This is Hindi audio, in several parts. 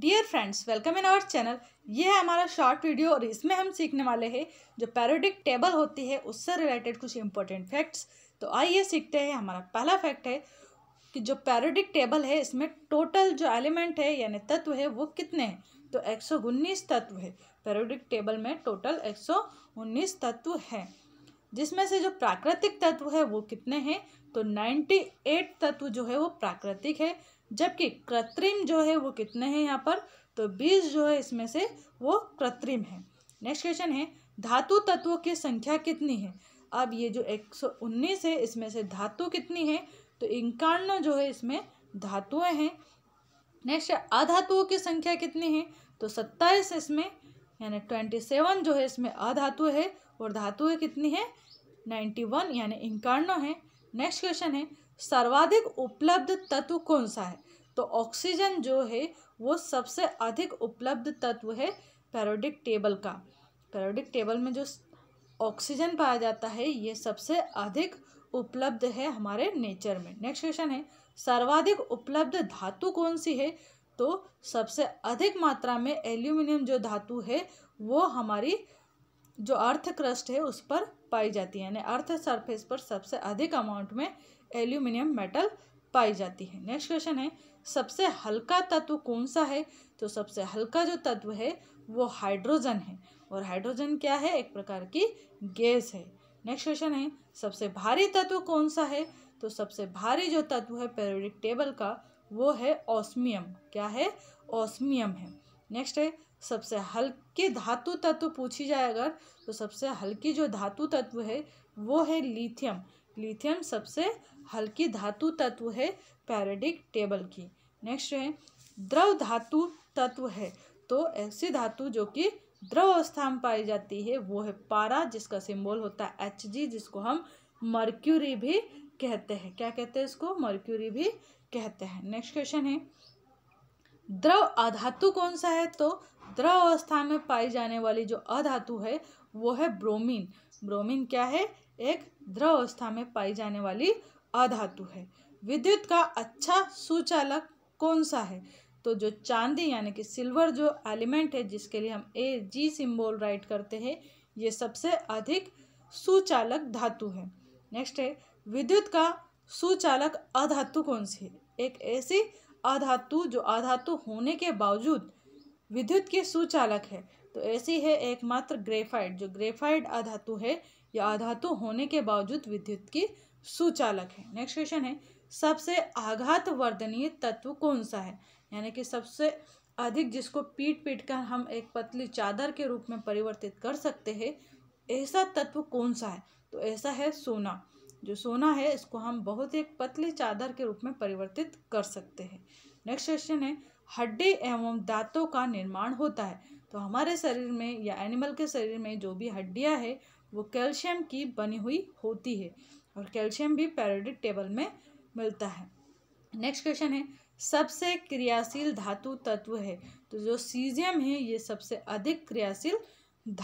dear friends welcome in our channel ये है हमारा शॉर्ट वीडियो और इसमें हम सीखने वाले हैं जो पैरोडिक टेबल होती है उससे रिलेटेड कुछ इंपॉर्टेंट फैक्ट्स तो आइए सीखते हैं हमारा पहला फैक्ट है कि जो पैरोडिक टेबल है इसमें टोटल जो एलिमेंट है यानी तत्व है वो कितने हैं तो एक तत्व है पैरोडिक टेबल में टोटल एक तत्व है जिसमें से जो प्राकृतिक तत्व है वो कितने हैं तो एट तत्व जो है वो प्राकृतिक है जबकि कृत्रिम जो है वो कितने हैं यहाँ पर तो बीस जो है इसमें से वो कृत्रिम है नेक्स्ट क्वेश्चन है धातु तत्वों की संख्या कितनी है अब ये जो उन्नीस है इसमें से धातु कितनी है तो इक्यानवे जो है इसमें धातुएं हैं नेक्स्ट अधातुओं की संख्या कितनी है तो सत्ताईस इसमें यानी ट्वेंटी सेवन जो है इसमें अधातु है और धातुएं कितनी है नाइन्टी वन यानी इंकान्न है नेक्स्ट क्वेश्चन है सर्वाधिक उपलब्ध तत्व कौन सा है तो ऑक्सीजन जो है वो सबसे अधिक उपलब्ध तत्व है पैरोडिक टेबल का पैरोडिक टेबल में जो ऑक्सीजन पाया जाता है ये सबसे अधिक उपलब्ध है हमारे नेचर में नेक्स्ट क्वेश्चन है सर्वाधिक उपलब्ध धातु कौन सी है तो सबसे अधिक मात्रा में एल्यूमिनियम जो धातु है वो हमारी जो अर्थ क्रस्ट है उस पर पाई जाती है यानी अर्थ सरफेस पर सबसे अधिक अमाउंट में एल्यूमिनियम मेटल पाई जाती है नेक्स्ट क्वेश्चन है सबसे हल्का तत्व कौन सा है तो सबसे हल्का जो तत्व है वो हाइड्रोजन है और हाइड्रोजन क्या है एक प्रकार की गैस है नेक्स्ट क्वेश्चन है सबसे भारी तत्व कौन सा है तो सबसे भारी जो तत्व है पेरोडिक टेबल का वो है ऑस्मियम क्या है ऑस्मियम है नेक्स्ट है सबसे हल्के धातु तत्व पूछी जाए अगर तो सबसे हल्की जो धातु तत्व है वो है लिथियम लिथियम सबसे हल्की धातु तत्व है पैराडिक टेबल की नेक्स्ट है द्रव धातु तत्व है तो ऐसी धातु जो कि द्रव अवस्था में पाई जाती है वो है पारा जिसका सिंबल होता है एच जी जिसको हम मर्क्यूरी भी कहते हैं क्या कहते हैं इसको मर्क्यूरी भी कहते हैं नेक्स्ट क्वेश्चन है द्रव अधातु कौन सा है तो अवस्था में पाई जाने वाली जो अधातु है वो है ब्रोमीन ब्रोमीन क्या है एक अवस्था में पाई जाने वाली अधातु है विद्युत का अच्छा सुचालक कौन सा है तो जो चांदी यानी कि सिल्वर जो एलिमेंट है जिसके लिए हम ए जी सिंबल राइट करते हैं ये सबसे अधिक सुचालक धातु है नेक्स्ट है विद्युत का सुचालक अधातु कौन सी है एक ऐसी अधातु जो अधातु होने के बावजूद विद्युत के सुचालक है तो ऐसी है एकमात्र ग्रेफाइट जो ग्रेफाइट अधातु है या अधातु होने के बावजूद विद्युत की सुचालक है नेक्स्ट क्वेश्चन है सबसे आघात वर्धनीय तत्व कौन सा है यानी कि सबसे अधिक जिसको पीट पीट कर हम एक पतली चादर के रूप में परिवर्तित कर सकते हैं ऐसा तत्व कौन सा है तो ऐसा है सोना जो सोना है इसको हम बहुत एक पतली चादर के रूप में परिवर्तित कर सकते हैं नेक्स्ट क्वेश्चन है हड्डी एवं दांतों का निर्माण होता है तो हमारे शरीर में या एनिमल के शरीर में जो भी हड्डियाँ है वो कैल्शियम की बनी हुई होती है और कैल्शियम भी पैरोडिक टेबल में मिलता है नेक्स्ट क्वेश्चन है सबसे क्रियाशील धातु तत्व है तो जो सीजियम है ये सबसे अधिक क्रियाशील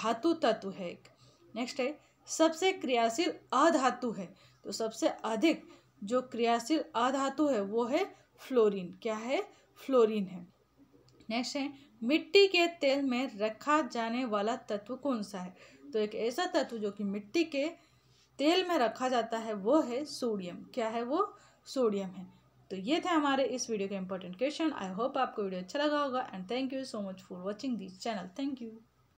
धातु तत्व है एक नेक्स्ट है सबसे क्रियाशील अधातु है तो सबसे अधिक जो क्रियाशील अधातु है वो है फ्लोरीन क्या है फ्लोरीन है नेक्स्ट है मिट्टी के तेल में रखा जाने वाला तत्व कौन सा है तो एक ऐसा तत्व जो कि मिट्टी के तेल में रखा जाता है वो है सोडियम क्या है वो सोडियम है तो ये थे हमारे इस वीडियो के इंपॉर्टेंट क्वेश्चन आई होप आपको वीडियो अच्छा लगा होगा and thank you so much for watching this channel thank you